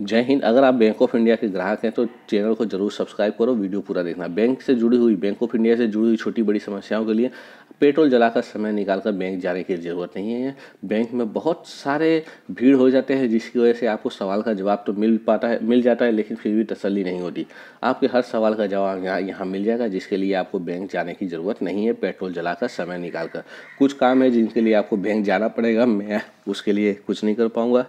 जय हिंद अगर आप बैंक ऑफ इंडिया के ग्राहक हैं तो चैनल को जरूर सब्सक्राइब करो वीडियो पूरा देखना बैंक से जुड़ी हुई बैंक ऑफ इंडिया से जुड़ी हुई छोटी बड़ी समस्याओं के लिए पेट्रोल जलाकर समय निकालकर बैंक जाने की ज़रूरत नहीं है बैंक में बहुत सारे भीड़ हो जाते हैं जिसकी वजह से आपको सवाल का जवाब तो मिल पाता है मिल जाता है लेकिन फिर भी तसली नहीं होती आपके हर सवाल का जवाब यहाँ यहाँ मिल जाएगा जिसके लिए आपको बैंक जाने की ज़रूरत नहीं है पेट्रोल जलाकर समय निकाल कर कुछ काम है जिनके लिए आपको बैंक जाना पड़ेगा मैं उसके लिए कुछ नहीं कर पाऊँगा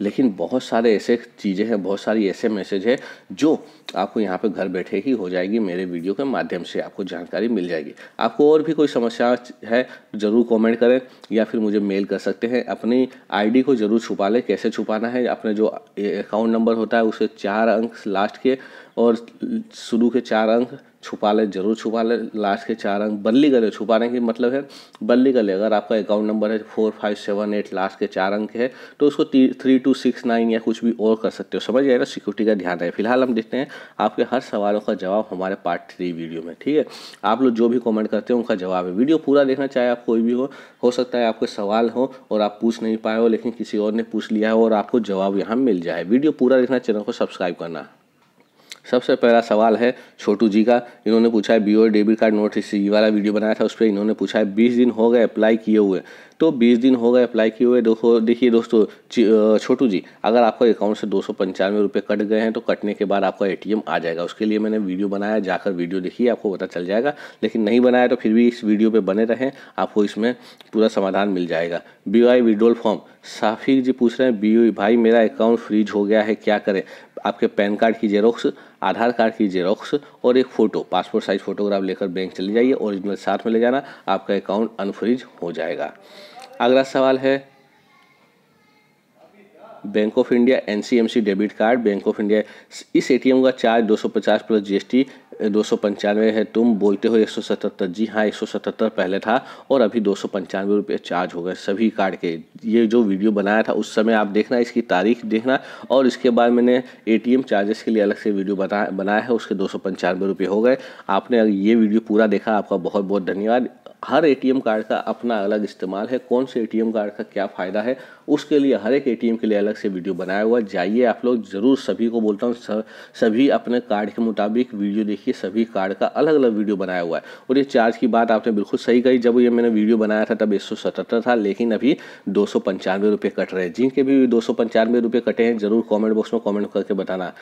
लेकिन बहुत सारे ऐसे चीज़ें हैं बहुत सारी ऐसे मैसेज है जो आपको यहाँ पे घर बैठे ही हो जाएगी मेरे वीडियो के माध्यम से आपको जानकारी मिल जाएगी आपको और भी कोई समस्या है ज़रूर कमेंट करें या फिर मुझे मेल कर सकते हैं अपनी आईडी को ज़रूर छुपा लें कैसे छुपाना है अपने जो अकाउंट नंबर होता है उसे चार अंक लास्ट के और शुरू के चार अंक छुपा लें जरूर छुपा लें लास्ट के चार अंक बल्ली गले छुपाने की मतलब है बल्ली गले अगर आपका अकाउंट नंबर है four five seven eight last के चार अंक है तो उसको थ्री टू सिक्स नाइन या कुछ भी और कर सकते हो समझ जाएगा सिक्योरिटी का ध्यान रहे फिलहाल हम देखते हैं आपके हर सवालों का जवाब हमारे पार्ट थ्री वीडियो में ठीक है आप लोग जो भी कॉमेंट करते हो उनका जवाब है वीडियो पूरा देखना चाहे आप कोई भी हो हो सकता है आपके सवाल हो और आप पूछ नहीं पाए हो लेकिन किसी और ने पूछ लिया हो और आपको जवाब यहाँ मिल जाए वीडियो पूरा देखना चैनल को सब्सक्राइब करना सबसे पहला सवाल है छोटू जी का इन्होंने पूछा है बी और डेबिट कार्ड नोटिस ये वाला वीडियो बनाया था उस पर इन्होंने पूछा है बीस दिन हो गए अप्लाई किए हुए तो बीस दिन हो गए अप्लाई किए हुए देखो देखिए दोस्तों छोटू जी अगर आपका अकाउंट से दो सौ पंचानवे रुपये कट गए हैं तो कटने के बाद आपका ए आ जाएगा उसके लिए मैंने वीडियो बनाया जाकर वीडियो देखिए आपको पता चल जाएगा लेकिन नहीं बनाया तो फिर भी इस वीडियो पर बने रहें आपको इसमें पूरा समाधान मिल जाएगा B Y withdrawal form Safiq ji पूछ रहे हैं बी भाई मेरा अकाउंट फ्रीज हो गया है क्या करें आपके पैन कार्ड की जेरोक्स आधार कार्ड की जेरोक्स और एक फ़ोटो पासपोर्ट साइज़ फ़ोटोग्राफ लेकर बैंक चले जाइए ओरिजिनल साथ में ले जाना आपका अकाउंट अनफ्रीज हो जाएगा अगला सवाल है bank of India NCMC debit card bank of India इस एटीएम का चार्ज 250 प्लस जीएसटी दो सौ पंचानवे है तुम बोलते हो एक सौ सतहत्तर जी हाँ एक सौ सतहत्तर पहले था और अभी दो सौ पंचानवे रुपये चार्ज हो गए सभी कार्ड के ये जो वीडियो बनाया था उस समय आप देखना इसकी तारीख देखना और इसके बाद मैंने एटीएम चार्जेस के लिए अलग से वीडियो बना बनाया है उसके दो सौ पंचानवे रुपये हो गए आपने ये वीडियो पूरा देखा आपका बहुत बहुत धन्यवाद हर एटीएम कार्ड का अपना अलग इस्तेमाल है कौन से एटीएम कार्ड का क्या फ़ायदा है उसके लिए हर एक एटीएम के लिए अलग से वीडियो बनाया हुआ जाइए आप लोग ज़रूर सभी को बोलता हूँ सभी अपने कार्ड के मुताबिक वीडियो देखिए देखिए सभी कार्ड का अलग अलग वीडियो बनाया हुआ है और ये चार्ज की बात आपने बिल्कुल सही कही जब ये मैंने वीडियो बनाया था तब एक था लेकिन अभी दो रुपए कट रहे हैं जिनके भी दो रुपए कटे हैं ज़रूर कॉमेंट बॉक्स में कॉमेंट करके बताना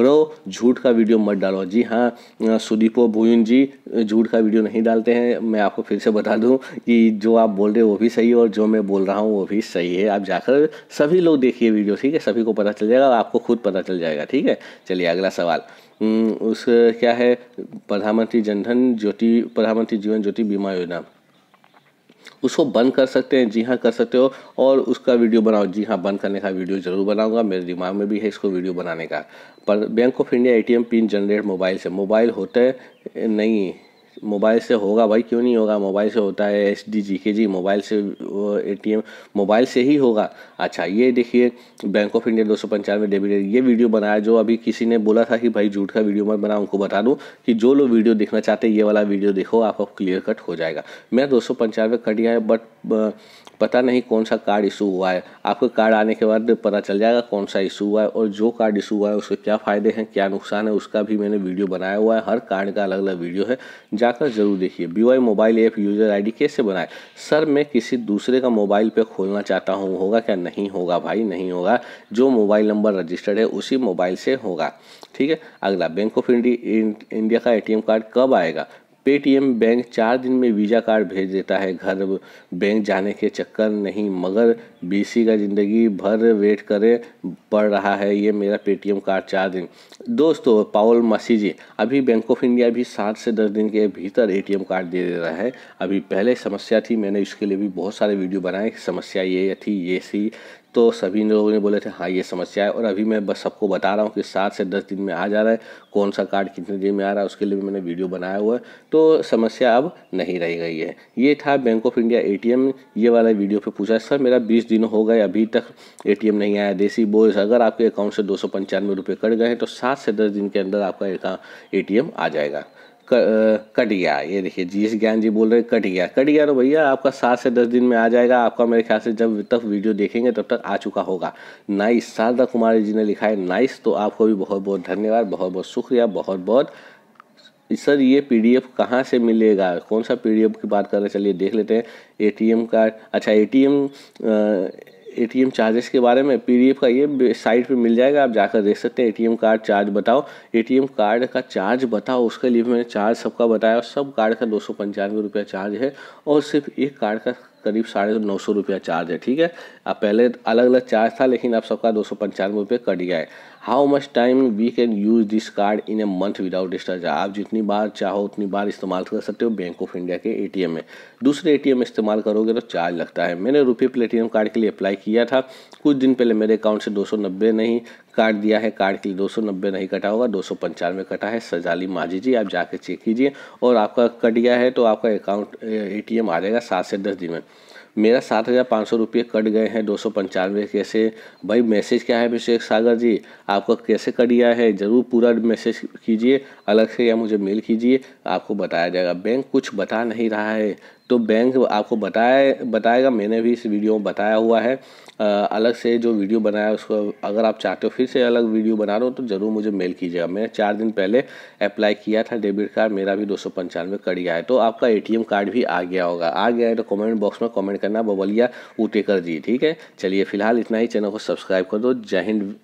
ब्रो झूठ का वीडियो मत डालो जी हाँ सुदीपो भूयन जी झूठ का वीडियो नहीं डालते हैं मैं आपको फिर से बता दूं कि जो आप बोल रहे हो वो भी सही है और जो मैं बोल रहा हूँ वो भी सही है आप जाकर सभी लोग देखिए वीडियो ठीक है सभी को पता चल जाएगा आपको खुद पता चल जाएगा ठीक है चलिए अगला सवाल हम्म, उस क्या है प्रधानमंत्री जनधन ज्योति प्रधानमंत्री जीवन ज्योति बीमा योजना उसको बंद कर सकते हैं जी हाँ कर सकते हो और उसका वीडियो बनाओ जी हाँ बंद करने का वीडियो ज़रूर बनाऊंगा मेरे दिमाग में भी है इसको वीडियो बनाने का पर bank of India ATM PIN generate mobile से मोबाइल होते नहीं मोबाइल से होगा भाई क्यों नहीं होगा मोबाइल से होता है एस डी जी के जी मोबाइल से ए टी एम मोबाइल से ही होगा अच्छा ये देखिए बैंक ऑफ इंडिया दो सौ पंचानवे डेबिट ये वीडियो बनाया जो अभी किसी ने बोला था कि भाई झूठ का वीडियो मत बना उनको बता दूँ कि जो लोग वीडियो देखना चाहते हैं ये वाला वीडियो देखो आपको क्लियर कट हो जाएगा मेरा दो सौ पंचानवे कट गया है बट पता नहीं कौन सा कार्ड इशू हुआ है आपको कार्ड आने के बाद पता चल जाएगा कौन सा इशू हुआ है और जो कार्ड इशू हुआ है उसके क्या फ़ायदे हैं क्या नुकसान है उसका भी मैंने वीडियो बनाया हुआ है हर कार्ड का अलग अलग वीडियो है जाकर ज़रूर देखिए B mobile app user I कैसे बनाए सर मैं किसी दूसरे का मोबाइल पर खोलना चाहता हूँ होगा क्या नहीं होगा भाई नहीं होगा जो मोबाइल नंबर रजिस्टर्ड है उसी मोबाइल से होगा ठीक है अगला बैंक ऑफ इंडिया का एटीएम कार्ड कब आएगा पेटीएम बैंक चार दिन में वीज़ा कार्ड भेज देता है घर बैंक जाने के चक्कर नहीं मगर बीसी का ज़िंदगी भर वेट करे पड़ रहा है ये मेरा पेटीएम कार्ड चार दिन दोस्तों पावल मसी जी अभी बैंक ऑफ इंडिया भी सात से दस दिन के भीतर एटीएम कार्ड दे दे रहा है अभी पहले समस्या थी मैंने इसके लिए भी बहुत सारे वीडियो बनाए समस्या ये थी ये सी तो सभी लोगों ने बोले थे हाँ ये समस्या है और अभी मैं बस सबको बता रहा हूँ कि सात से दस दिन में आ जा रहा है कौन सा कार्ड कितने दिन में आ रहा है उसके लिए भी मैंने वीडियो बनाया हुआ है तो समस्या अब नहीं रह गई है ये था बैंक ऑफ इंडिया ए ये वाला वीडियो पे पूछा सर मेरा बीस दिन हो गए अभी तक ए नहीं आया देसी बोझ अगर आपके अकाउंट से दो सौ कट गए हैं तो सात से दस दिन के अंदर आपका ए आ जाएगा कट गया ये देखिए जी ज्ञान जी बोल रहे कट गया कट गया तो भैया आपका सात से दस दिन में आ जाएगा आपका मेरे ख्याल से जब तक वीडियो देखेंगे तब तक आ चुका होगा नाइस शारदा कुमारी जी ने लिखा है नाइस तो आपको भी बहुत बहुत धन्यवाद बहुत बहुत शुक्रिया बहुत बहुत सर ये पीडीएफ कहाँ से मिलेगा कौन सा पीडीएफ की बात कर रहे हैं चलिए देख लेते हैं एटीएम कार्ड अच्छा एटीएम एटीएम चार्जेस के बारे में पीडीएफ का ये साइट पे मिल जाएगा आप जाकर देख सकते हैं एटीएम कार्ड चार्ज बताओ एटीएम कार्ड का चार्ज बताओ उसके लिए मैंने चार्ज सबका बताया सब कार्ड का दो सौ रुपया चार्ज है और सिर्फ एक कार्ड का करीब साढ़े नौ सौ रुपया चार्ज है ठीक है अब पहले अलग अलग चार्ज था लेकिन अब सबका दो सौ पंचानवे रुपये कट गया है how much time we can use this card in a month without discharge आप जितनी बार चाहो उतनी बार इस्तेमाल कर सकते हो बैंक ऑफ इंडिया के एटीएम में दूसरे एटीएम में इस्तेमाल करोगे तो चार्ज लगता है मैंने रुपये प्लेटिनम कार्ड के लिए अप्लाई किया था कुछ दिन पहले मेरे अकाउंट से दो सौ नब्बे नहीं कार्ड दिया है कार्ड के लिए दो सौ नब्बे नहीं कटा होगा दो सौ पंचानवे कटा है सजाली माझी जी आप जाके चेक कीजिए और आपका कट गया है तो आपका अकाउंट एटीएम आ जाएगा सात से दस दिन में मेरा सात हज़ार पाँच सौ रुपये कट गए हैं दो सौ पंचानवे कैसे भाई मैसेज क्या है अभिषेक सागर जी आपका कैसे कट गया है ज़रूर पूरा मैसेज कीजिए अलग से या मुझे मेल कीजिए आपको बताया जाएगा बैंक कुछ बता नहीं रहा है तो बैंक आपको बताए बताएगा मैंने भी इस वीडियो में बताया हुआ है आ, अलग से जो वीडियो बनाया उसको अगर आप चाहते हो फिर से अलग वीडियो बना रहे हो तो ज़रूर मुझे मेल कीजिएगा मैंने चार दिन पहले अप्लाई किया था डेबिट कार्ड मेरा भी दो सौ पंचानवे कट गया है तो आपका ए कार्ड भी आ गया होगा आ गया है तो कॉमेंट बॉक्स में कॉमेंट करना बबलिया उठे कर जी ठीक है चलिए फिलहाल इतना ही चैनल को सब्सक्राइब कर दो जय हिंद